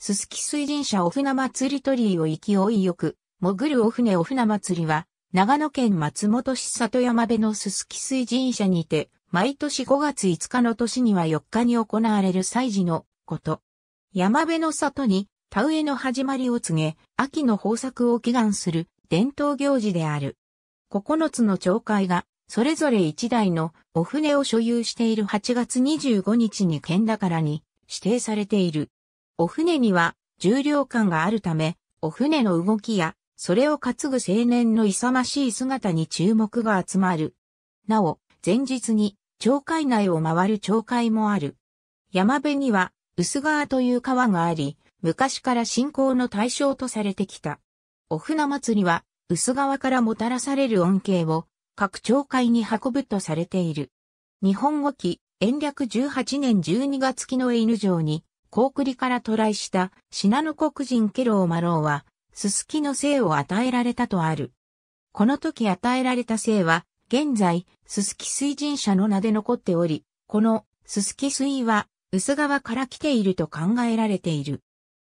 すすき水神社お船祭り鳥居を勢いよく、潜るお船お船祭りは、長野県松本市里山部のすすき水神社にて、毎年5月5日の年には4日に行われる祭事のこと。山辺の里に田植えの始まりを告げ、秋の豊作を祈願する伝統行事である。9つの町会が、それぞれ1台のお船を所有している8月25日に県だからに指定されている。お船には重量感があるため、お船の動きや、それを担ぐ青年の勇ましい姿に注目が集まる。なお、前日に、町会内を回る町会もある。山辺には、薄川という川があり、昔から信仰の対象とされてきた。お船祭りは、薄川からもたらされる恩恵を、各町会に運ぶとされている。日本語記、延暦18年12月期の犬城に、高リから渡来した信濃国人ケローマローは、ススキの姓を与えられたとある。この時与えられた姓は、現在、ススキ水神社の名で残っており、このススキ水は、薄川から来ていると考えられている。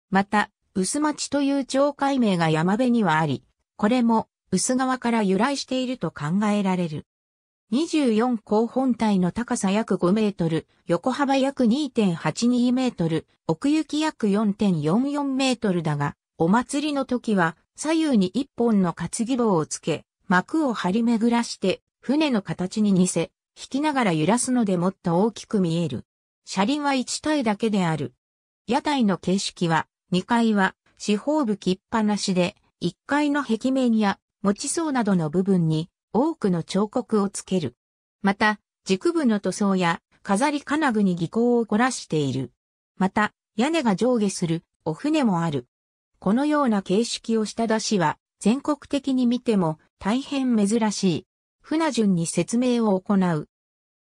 また、薄町という町会名が山辺にはあり、これも、薄川から由来していると考えられる。24高本体の高さ約5メートル、横幅約2.82メートル、奥行き約4.44メートルだが、お祭りの時は左右に1本の担ぎ棒をつけ、幕を張り巡らして船の形に似せ、引きながら揺らすのでもっと大きく見える。車輪は1体だけである。屋台の形式は、2階は四方吹きっぱなしで、1階の壁面や持ち層などの部分に多くの彫刻をつける。また、軸部の塗装や飾り金具に技巧を凝らしている。また、屋根が上下するお船もある。このような形式をした出しは全国的に見ても大変珍しい。船順に説明を行う。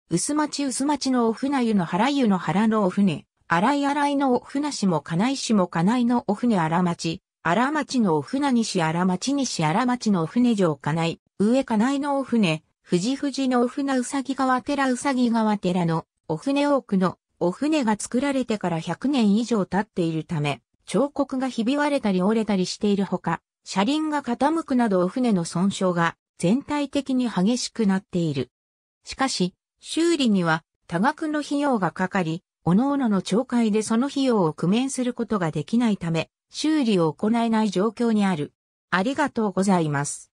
薄町薄町のお船湯の原湯の原のお船、荒い荒いのお船市も金井市も金井のお船荒町、荒町のお船西荒町西荒町のお船城金井、上かないのお船、富士富士のお船うさぎ川寺うさぎ川寺のお船多くのお船が作られてから100年以上経っているため、彫刻がひび割れたり折れたりしているほか、車輪が傾くなどお船の損傷が全体的に激しくなっている。しかし、修理には多額の費用がかかり、各々の懲戒でその費用を工面することができないため、修理を行えない状況にある。ありがとうございます。